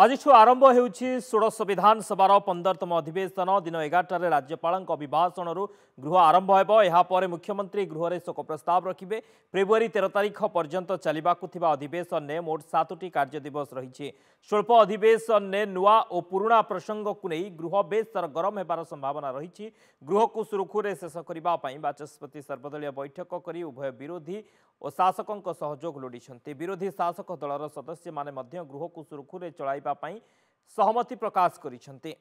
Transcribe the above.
ଆଜିଠୁ ଆରମ୍ଭ ହେଉଛି ଷୋଡ଼ଶ ବିଧାନସଭାର ପନ୍ଦରତମ ଅଧିବେଶନ ଦିନ ଏଗାରଟାରେ ରାଜ୍ୟପାଳଙ୍କ ଅଭିଭାଷଣରୁ ଗୃହ ଆରମ୍ଭ ହେବ ଏହାପରେ ମୁଖ୍ୟମନ୍ତ୍ରୀ ଗୃହରେ ଶୋକ ପ୍ରସ୍ତାବ ରଖିବେ ଫେବୃଆରୀ ତେର ତାରିଖ ପର୍ଯ୍ୟନ୍ତ ଚାଲିବାକୁ ଥିବା ଅଧିବେଶନରେ ମୋଟ ସାତୋଟି କାର୍ଯ୍ୟଦିବସ ରହିଛି ସ୍ୱଳ୍ପ ଅଧିବେଶନରେ ନୂଆ ଓ ପୁରୁଣା ପ୍ରସଙ୍ଗକୁ ନେଇ ଗୃହ ବେଶ୍ ସରଗରମ ହେବାର ସମ୍ଭାବନା ରହିଛି ଗୃହକୁ ସୁରୁଖୁରୁରେ ଶେଷ କରିବା ପାଇଁ ବାଚସ୍ପତି ସର୍ବଦଳୀୟ ବୈଠକ କରି ଉଭୟ ବିରୋଧୀ ओ शासकको सहयोग लोडी विरोधी शासक दल सदस्य सदस्य मध्य गृहको सुरखु चलै सहमति प्रकाश गरि